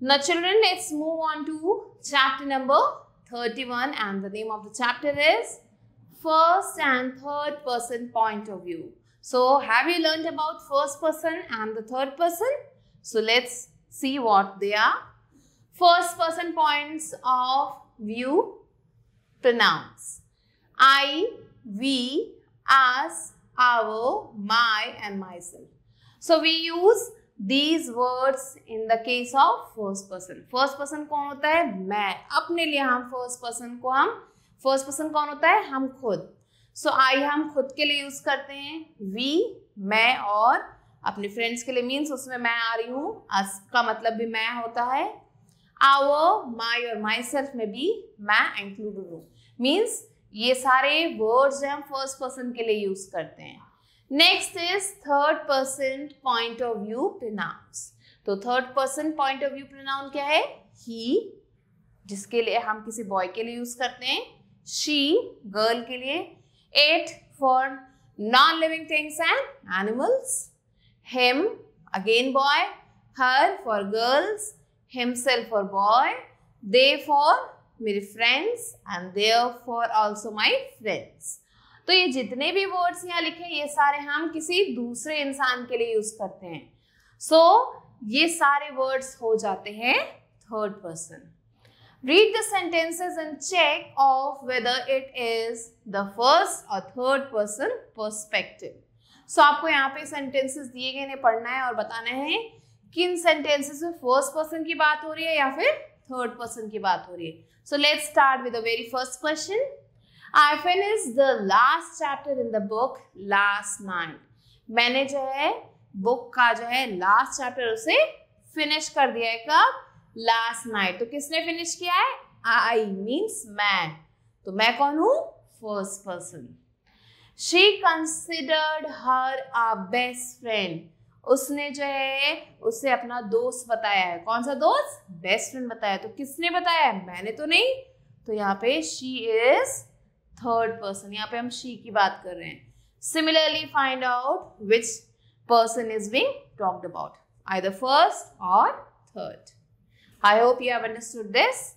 Now children, let's move on to chapter number 31 and the name of the chapter is First and Third Person Point of View. So have you learned about first person and the third person? So let's see what they are. First person points of view pronouns. I, we, us, our, my and myself. So we use these words in the case of first person first person कौन होता है मैं अपने लिए हम first person को हम first person कौन होता है हम खुद सो so, आई हम खुद के लिए यूज करते हैं वी मैं और अपने फ्रेंड्स के लिए मीन्स उसमें मैं आ रही हूँ अस का मतलब भी मैं होता है आवर माई और माई सेल्फ में भी मैं इंक्लूडेड हूँ मीन्स ये सारे वर्ड्स हम फर्स्ट पर्सन के लिए यूज करते हैं next is third person point of view pronouns तो third person point of view pronoun क्या है ही जिसके लिए हम किसी बॉय के लिए यूज करते हैं शी गर्ल के लिए it for non living things and animals him again boy her for girls himself for boy they for मेरे friends and their for also my friends तो ये जितने भी वर्ड्स यहाँ लिखे ये सारे हम किसी दूसरे इंसान के लिए यूज करते हैं सो so, ये सारे वर्ड्स हो जाते हैं third person read the sentences and check of whether it is the first और थर्ड पर्सन perspective. सो आपको यहाँ पे सेंटेंसेस दिए गए ने पढ़ना है और बताना है किन सेंटेंसेस में फर्स्ट पर्सन की बात हो रही है या फिर थर्ड पर्सन की बात हो रही है so let's start with the very first question I finish the last chapter in the book last night मैंने जो है बुक का जो है लास्ट चैप्टर उसे फिनिश कर दिया है कब लास्ट नाइट तो किसने फिनिश किया है आई मीन्स मैं तो मैं कौन हूं first person she considered her a best friend उसने जो है उसे अपना दोस्त बताया है कौन सा दोस्त बेस्ट फ्रेंड बताया तो किसने बताया मैंने तो नहीं तो यहाँ पे शी इज थर्ड पर्सन यहाँ पे हम शी की बात कर रहे हैं similarly find out which person is being talked about I the first और third I hope you have understood this